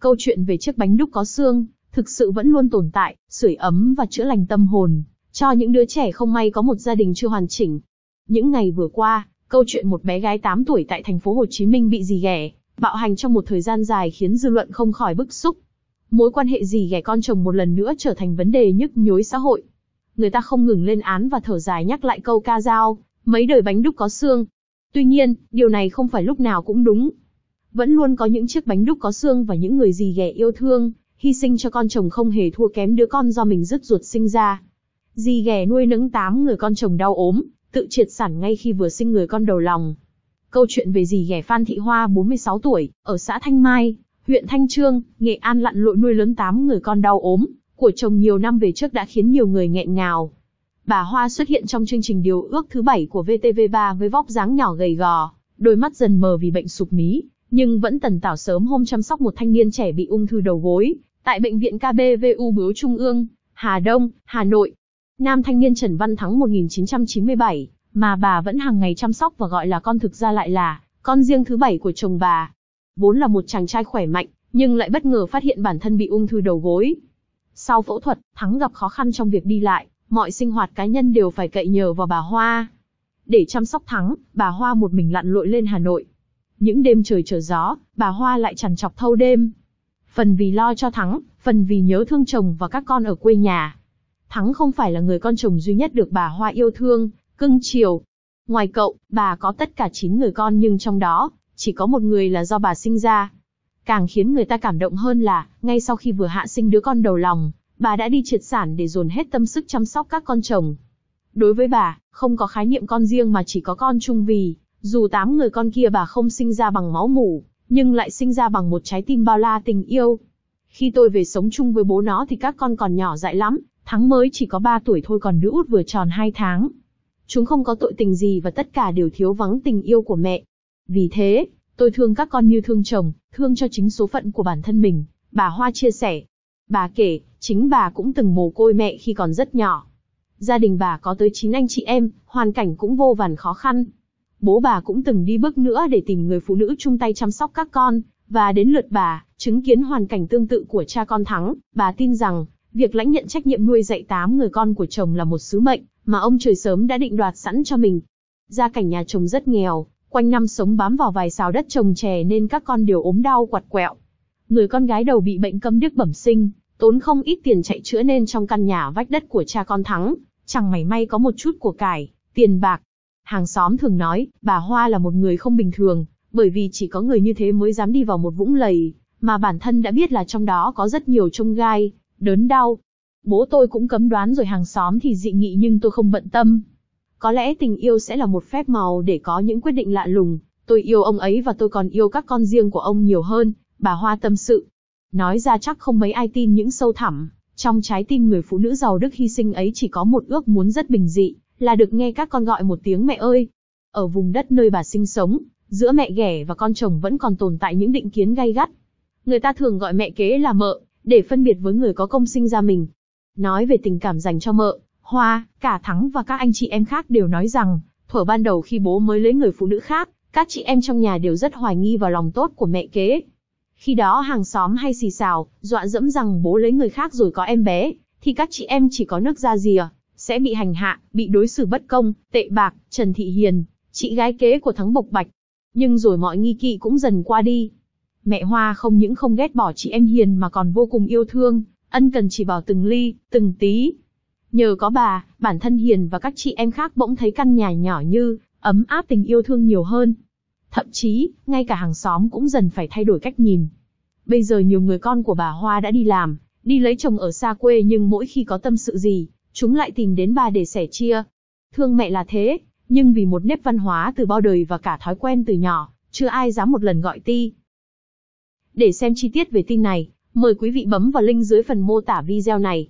Câu chuyện về chiếc bánh đúc có xương, thực sự vẫn luôn tồn tại, sưởi ấm và chữa lành tâm hồn, cho những đứa trẻ không may có một gia đình chưa hoàn chỉnh. Những ngày vừa qua, câu chuyện một bé gái 8 tuổi tại thành phố Hồ Chí Minh bị dì ghẻ, bạo hành trong một thời gian dài khiến dư luận không khỏi bức xúc. Mối quan hệ dì ghẻ con chồng một lần nữa trở thành vấn đề nhức nhối xã hội. Người ta không ngừng lên án và thở dài nhắc lại câu ca dao, mấy đời bánh đúc có xương. Tuy nhiên, điều này không phải lúc nào cũng đúng, vẫn luôn có những chiếc bánh đúc có xương và những người gì ghẻ yêu thương, hy sinh cho con chồng không hề thua kém đứa con do mình rứt ruột sinh ra. Dì ghẻ nuôi nấng tám người con chồng đau ốm, tự triệt sản ngay khi vừa sinh người con đầu lòng. Câu chuyện về dì ghẻ Phan Thị Hoa 46 tuổi, ở xã Thanh Mai, huyện Thanh Trương, Nghệ An lặn lội nuôi lớn tám người con đau ốm, của chồng nhiều năm về trước đã khiến nhiều người nghẹn ngào. Bà Hoa xuất hiện trong chương trình Điều ước thứ bảy của VTV3 với vóc dáng nhỏ gầy gò, đôi mắt dần mờ vì bệnh sụp mí, nhưng vẫn tần tảo sớm hôm chăm sóc một thanh niên trẻ bị ung thư đầu gối, tại bệnh viện KBVU Bướu Trung ương, Hà Đông, Hà Nội. Nam thanh niên Trần Văn Thắng 1997, mà bà vẫn hàng ngày chăm sóc và gọi là con thực ra lại là con riêng thứ bảy của chồng bà. Vốn là một chàng trai khỏe mạnh, nhưng lại bất ngờ phát hiện bản thân bị ung thư đầu gối. Sau phẫu thuật, Thắng gặp khó khăn trong việc đi lại, mọi sinh hoạt cá nhân đều phải cậy nhờ vào bà Hoa. Để chăm sóc Thắng, bà Hoa một mình lặn lội lên Hà Nội, những đêm trời trở gió, bà Hoa lại chằn chọc thâu đêm. Phần vì lo cho Thắng, phần vì nhớ thương chồng và các con ở quê nhà. Thắng không phải là người con chồng duy nhất được bà Hoa yêu thương, cưng chiều. Ngoài cậu, bà có tất cả 9 người con nhưng trong đó, chỉ có một người là do bà sinh ra. Càng khiến người ta cảm động hơn là, ngay sau khi vừa hạ sinh đứa con đầu lòng, bà đã đi triệt sản để dồn hết tâm sức chăm sóc các con chồng. Đối với bà, không có khái niệm con riêng mà chỉ có con chung vì, dù tám người con kia bà không sinh ra bằng máu mủ, nhưng lại sinh ra bằng một trái tim bao la tình yêu. Khi tôi về sống chung với bố nó thì các con còn nhỏ dại lắm, Thắng mới chỉ có 3 tuổi thôi còn nữ út vừa tròn 2 tháng. Chúng không có tội tình gì và tất cả đều thiếu vắng tình yêu của mẹ. Vì thế, tôi thương các con như thương chồng, thương cho chính số phận của bản thân mình, bà Hoa chia sẻ. Bà kể, chính bà cũng từng mồ côi mẹ khi còn rất nhỏ. Gia đình bà có tới 9 anh chị em, hoàn cảnh cũng vô vàn khó khăn, bố bà cũng từng đi bước nữa để tìm người phụ nữ chung tay chăm sóc các con, và đến lượt bà, chứng kiến hoàn cảnh tương tự của cha con Thắng, bà tin rằng, việc lãnh nhận trách nhiệm nuôi dạy 8 người con của chồng là một sứ mệnh mà ông trời sớm đã định đoạt sẵn cho mình. Gia cảnh nhà chồng rất nghèo, quanh năm sống bám vào vài xào đất trồng chè nên các con đều ốm đau quặt quẹo. Người con gái đầu bị bệnh câm điếc bẩm sinh, tốn không ít tiền chạy chữa nên trong căn nhà vách đất của cha con Thắng, chẳng mảy may có một chút của cải, tiền bạc, Hàng xóm thường nói, bà Hoa là một người không bình thường, bởi vì chỉ có người như thế mới dám đi vào một vũng lầy, mà bản thân đã biết là trong đó có rất nhiều trông gai, đớn đau. Bố tôi cũng cấm đoán rồi hàng xóm thì dị nghị nhưng tôi không bận tâm. Có lẽ tình yêu sẽ là một phép màu để có những quyết định lạ lùng, tôi yêu ông ấy và tôi còn yêu các con riêng của ông nhiều hơn, bà Hoa tâm sự. Nói ra chắc không mấy ai tin những sâu thẳm, trong trái tim người phụ nữ giàu đức hy sinh ấy chỉ có một ước muốn rất bình dị, là được nghe các con gọi một tiếng mẹ ơi. Ở vùng đất nơi bà sinh sống, giữa mẹ ghẻ và con chồng vẫn còn tồn tại những định kiến gay gắt. Người ta thường gọi mẹ kế là mợ, để phân biệt với người có công sinh ra mình. Nói về tình cảm dành cho mợ, Hoa, cả Thắng và các anh chị em khác đều nói rằng, thuở ban đầu khi bố mới lấy người phụ nữ khác, các chị em trong nhà đều rất hoài nghi vào lòng tốt của mẹ kế. Khi đó hàng xóm hay xì xào, dọa dẫm rằng bố lấy người khác rồi có em bé, thì các chị em chỉ có nước ra rìa, sẽ bị hành hạ, bị đối xử bất công, tệ bạc, Trần Thị Hiền, chị gái kế của thắng Bộc Bạch. Nhưng rồi mọi nghi kỵ cũng dần qua đi. Mẹ Hoa không những không ghét bỏ chị em Hiền mà còn vô cùng yêu thương, ân cần chỉ bảo từng ly, từng tí. Nhờ có bà, bản thân Hiền và các chị em khác bỗng thấy căn nhà nhỏ như, ấm áp tình yêu thương nhiều hơn. Thậm chí, ngay cả hàng xóm cũng dần phải thay đổi cách nhìn. Bây giờ nhiều người con của bà Hoa đã đi làm, đi lấy chồng ở xa quê nhưng mỗi khi có tâm sự gì, Chúng lại tìm đến ba để sẻ chia. Thương mẹ là thế, nhưng vì một nếp văn hóa từ bao đời và cả thói quen từ nhỏ, chưa ai dám một lần gọi ti. Để xem chi tiết về tin này, mời quý vị bấm vào link dưới phần mô tả video này